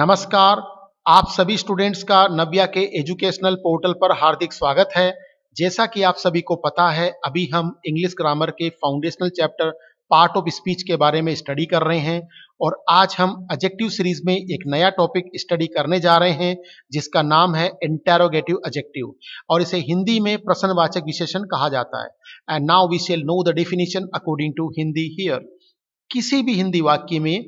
नमस्कार आप सभी स्टूडेंट्स का नव्या के एजुकेशनल पोर्टल पर हार्दिक स्वागत है जैसा कि आप सभी को पता है अभी हम इंग्लिश ग्रामर के foundational chapter part of speech के बारे में स्टडी कर रहे हैं और आज हम एजेक्टिव सीरीज में एक नया टॉपिक स्टडी करने जा रहे हैं जिसका नाम है इंटेरोगेटिव एजेक्टिव और इसे हिंदी में प्रश्नवाचक विशेषण कहा जाता है and now we shall know the definition according to Hindi here किसी भी हिंदी वाक्य में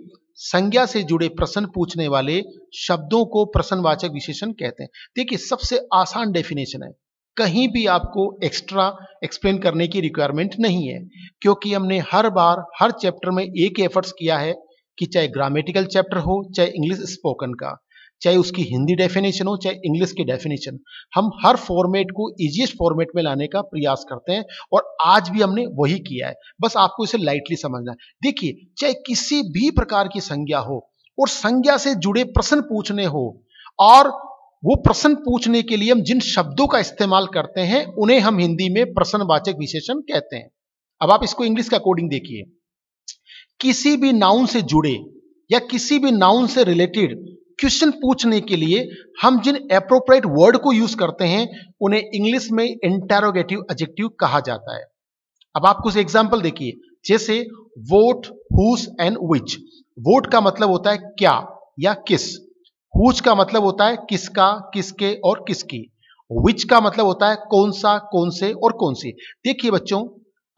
संज्ञा से जुड़े प्रश्न पूछने वाले शब्दों को प्रश्नवाचक विशेषण कहते हैं देखिए सबसे आसान डेफिनेशन है कहीं भी आपको एक्स्ट्रा एक्सप्लेन करने की रिक्वायरमेंट नहीं है क्योंकि हमने हर बार हर चैप्टर में एक एफर्ट्स किया है कि चाहे ग्रामेटिकल चैप्टर हो चाहे इंग्लिश स्पोकन का चाहे उसकी हिंदी डेफिनेशन हो चाहे इंग्लिश की डेफिनेशन हम हर फॉर्मेट को इजिएस्ट फॉर्मेट में लाने का प्रयास करते हैं और आज भी हमने वही किया है बस आपको इसे लाइटली समझना है देखिए चाहे किसी भी प्रकार की संज्ञा हो और संज्ञा से जुड़े प्रश्न पूछने हो और वो प्रश्न पूछने के लिए हम जिन शब्दों का इस्तेमाल करते हैं उन्हें हम हिंदी में प्रश्नवाचक विशेषण कहते हैं अब आप इसको इंग्लिश का कोडिंग देखिए किसी भी नाउन से जुड़े या किसी भी नाउन से रिलेटेड क्वेश्चन पूछने के लिए हम जिन अप्रोप्रिएट वर्ड को यूज करते हैं उन्हें इंग्लिश में इंटेरोगेटिव एडजेक्टिव कहा जाता है अब आप कुछ एग्जाम्पल देखिए जैसे what whose and which what का मतलब होता है क्या या किस हुच का मतलब होता है किसका किसके और किसकी विच का मतलब होता है कौन सा कौन से और कौन सी देखिए बच्चों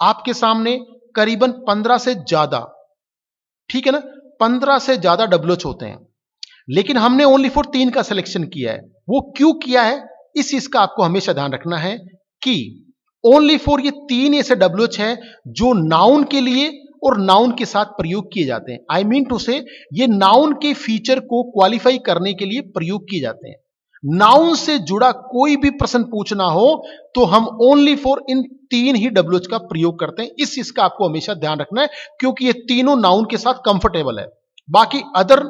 आपके सामने करीबन पंद्रह से ज्यादा ठीक है ना पंद्रह से ज्यादा डब्लोच होते हैं लेकिन हमने ओनली फॉर तीन का सिलेक्शन किया है वो क्यों किया है इस चीज का आपको हमेशा ध्यान रखना है कि ओनली फॉर ये तीन ऐसे डब्ल्यू है जो नाउन के लिए और नाउन के साथ प्रयोग किए जाते हैं आई मीन टू से ये नाउन के फीचर को क्वालिफाई करने के लिए प्रयोग किए जाते हैं नाउन से जुड़ा कोई भी प्रश्न पूछना हो तो हम ओनली फॉर इन तीन ही डब्ल्यू का प्रयोग करते हैं इस चीज का आपको हमेशा ध्यान रखना है क्योंकि ये तीनों नाउन के साथ कंफर्टेबल है बाकी अदर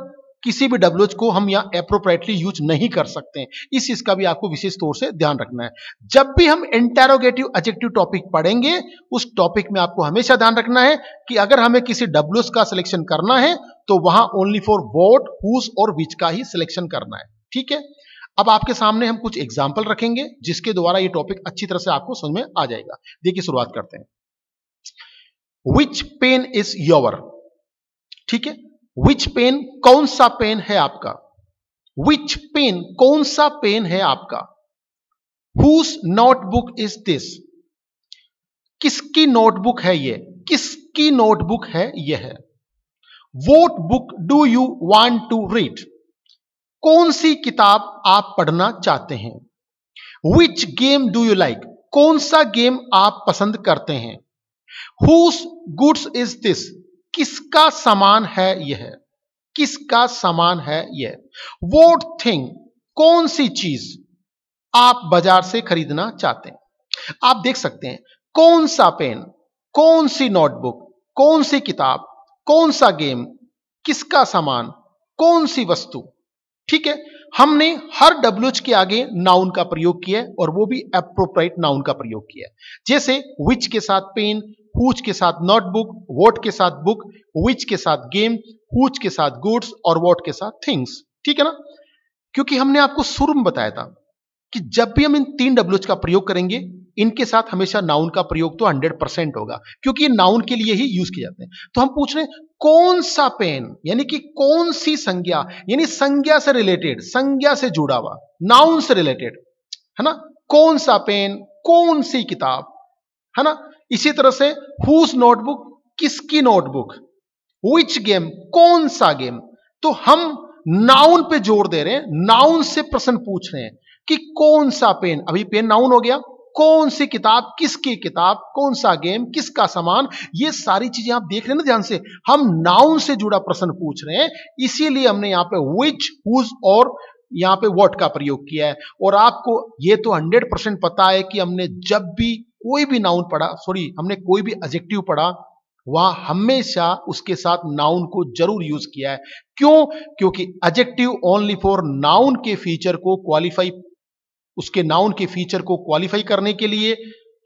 किसी भी डब्ल्यूएच को हम यहाँ एप्रोप्राइटली यूज नहीं कर सकते हैं इस चीज का भी आपको विशेष तौर से ध्यान रखना है जब भी हम इंटेरोगेटिव एजेक्टिव टॉपिक पढ़ेंगे उस टॉपिक में आपको हमेशा ध्यान रखना है कि अगर हमें किसी डब्ल्यूएच का सिलेक्शन करना है तो वहां ओनली फॉर वोट हुस और विच का ही सिलेक्शन करना है ठीक है अब आपके सामने हम कुछ एग्जाम्पल रखेंगे जिसके द्वारा ये टॉपिक अच्छी तरह से आपको समझ में आ जाएगा देखिए शुरुआत करते हैं विच पेन इज योवर ठीक है विच पेन कौन सा पेन है आपका विच पेन कौन सा पेन है आपका हुस नोटबुक इज दिस किसकी नोटबुक है ये किसकी नोटबुक है यह है what book do you want to read कौन सी किताब आप पढ़ना चाहते हैं which game do you like कौन सा गेम आप पसंद करते हैं हुस गुड्स इज दिस किसका समान है यह किसका समान है यह वोट थिंग कौन सी चीज आप बाजार से खरीदना चाहते हैं आप देख सकते हैं कौन सा पेन कौन सी नोटबुक कौन सी किताब कौन सा गेम किसका सामान कौन सी वस्तु ठीक है हमने हर डब्ल्यू के आगे नाउन का प्रयोग किया है और वो भी अप्रोप्राइट नाउन का प्रयोग किया जैसे विच के साथ पेन हुच के साथ नॉट बुक वॉट के साथ बुक विच के साथ गेम हुच के साथ गुड्स और वॉट के साथ थिंग्स ठीक है ना क्योंकि हमने आपको शुरू में बताया था कि जब भी हम इन तीन डब्ल्यूच का प्रयोग करेंगे इनके साथ हमेशा नाउन का प्रयोग तो 100 परसेंट होगा क्योंकि ये नाउन के लिए ही यूज किए जाते हैं तो हम पूछ रहे हैं कौन सा पेन यानी कि कौन सी संज्ञा यानी संज्ञा से रिलेटेड संज्ञा से जुड़ा हुआ नाउन से रिलेटेड है ना कौन सा पेन कौन सी किताब है ना इसी तरह से हुज नोटबुक किसकी नोटबुक विच गेम कौन सा गेम तो हम नाउन पे जोर दे रहे हैं नाउन से प्रश्न पूछ रहे हैं कि कौन सा पेन अभी पेन नाउन हो गया कौन सी किताब किसकी किताब कौन सा गेम किसका सामान ये सारी चीजें आप देख रहे हैं ना ध्यान से हम नाउन से जुड़ा प्रश्न पूछ रहे हैं इसीलिए हमने यहां पे विच हुज और यहां पे वॉट का प्रयोग किया है और आपको ये तो हंड्रेड परसेंट पता है कि हमने जब भी कोई भी नाउन पढ़ा सॉरी हमने कोई भी एजेक्टिव पढ़ा वहां हमेशा उसके साथ नाउन को जरूर यूज किया है क्यों क्योंकि एजेक्टिव ओनली फॉर नाउन के फीचर को क्वालिफाई उसके नाउन के फीचर को क्वालिफाई करने के लिए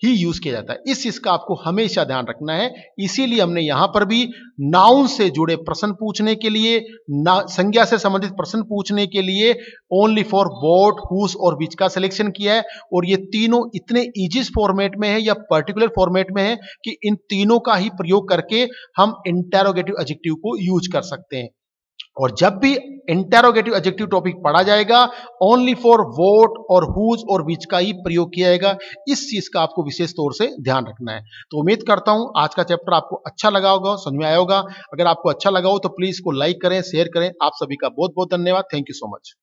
ही यूज किया जाता है इस चीज का आपको हमेशा ध्यान रखना है इसीलिए हमने यहां पर भी नाउन से जुड़े प्रश्न पूछने के लिए संज्ञा से संबंधित प्रश्न पूछने के लिए ओनली फॉर बोट हुस और बीच का सिलेक्शन किया है और ये तीनों इतने इजी फॉर्मेट में है या पर्टिकुलर फॉर्मेट में है कि इन तीनों का ही प्रयोग करके हम इंटेरोगेटिव एजेक्टिव को यूज कर सकते हैं और जब भी इंटेरोगेटिव एजेक्टिव टॉपिक पढ़ा जाएगा ओनली फॉर वोट और हुज और विच का ही प्रयोग किया जाएगा इस चीज का आपको विशेष तौर से ध्यान रखना है तो उम्मीद करता हूं आज का चैप्टर आपको अच्छा लगा होगा समझ में आया होगा अगर आपको अच्छा लगा हो तो प्लीज को लाइक करें शेयर करें आप सभी का बहुत बहुत धन्यवाद थैंक यू सो मच